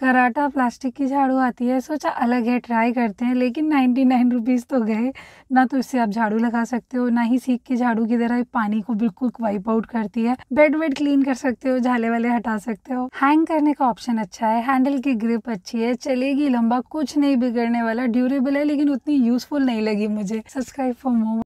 karate plastic की झाड़ू आती है सोचा अलग है ट्राई करते हैं लेकिन नाइन्टी नाइन रुपीज़ तो गए ना तो इससे आप झाड़ू लगा सकते हो ना ही सीख के झाड़ू की तरह पानी को बिल्कुल वाइप आउट करती है बेड वेड क्लीन कर सकते हो झाले वाले हटा सकते हो हैंग करने का ऑप्शन अच्छा है हैंडल की ग्रिप अच्छी है चलेगी लंबा कुछ नहीं बिगड़ने वाला ड्यूरेबल है लेकिन उतनी यूजफुल नहीं लगी मुझे सब्सक्राइब फॉर मोर